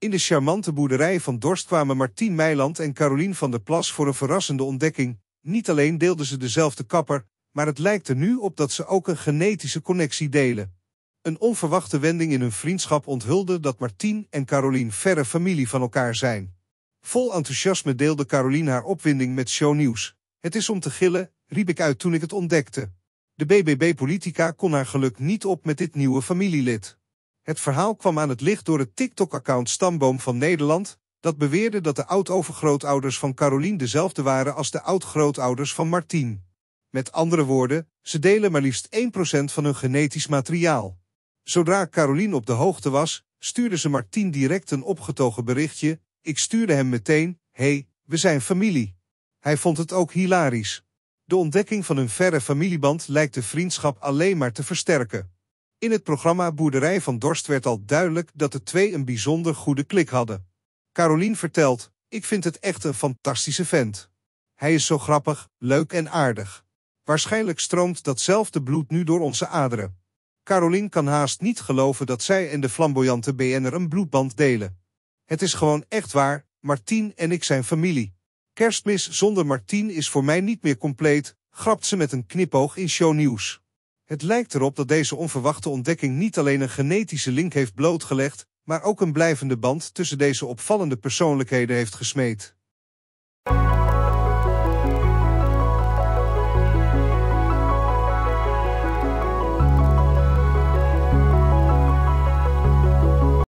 In de charmante boerderij van Dorst kwamen Martien Meiland en Caroline van der Plas voor een verrassende ontdekking. Niet alleen deelden ze dezelfde kapper, maar het lijkt er nu op dat ze ook een genetische connectie delen. Een onverwachte wending in hun vriendschap onthulde dat Martien en Caroline verre familie van elkaar zijn. Vol enthousiasme deelde Caroline haar opwinding met shownieuws. Het is om te gillen, riep ik uit toen ik het ontdekte. De BBB-politica kon haar geluk niet op met dit nieuwe familielid. Het verhaal kwam aan het licht door het TikTok-account Stamboom van Nederland, dat beweerde dat de oud-overgrootouders van Carolien dezelfde waren als de oud-grootouders van Martien. Met andere woorden, ze delen maar liefst 1% van hun genetisch materiaal. Zodra Carolien op de hoogte was, stuurde ze Martien direct een opgetogen berichtje. Ik stuurde hem meteen, hey, we zijn familie. Hij vond het ook hilarisch. De ontdekking van hun verre familieband lijkt de vriendschap alleen maar te versterken. In het programma Boerderij van Dorst werd al duidelijk dat de twee een bijzonder goede klik hadden. Carolien vertelt, ik vind het echt een fantastische vent. Hij is zo grappig, leuk en aardig. Waarschijnlijk stroomt datzelfde bloed nu door onze aderen. Carolien kan haast niet geloven dat zij en de flamboyante BN'er een bloedband delen. Het is gewoon echt waar, Martien en ik zijn familie. Kerstmis zonder Martien is voor mij niet meer compleet, grapt ze met een knipoog in shownieuws. Het lijkt erop dat deze onverwachte ontdekking niet alleen een genetische link heeft blootgelegd, maar ook een blijvende band tussen deze opvallende persoonlijkheden heeft gesmeed.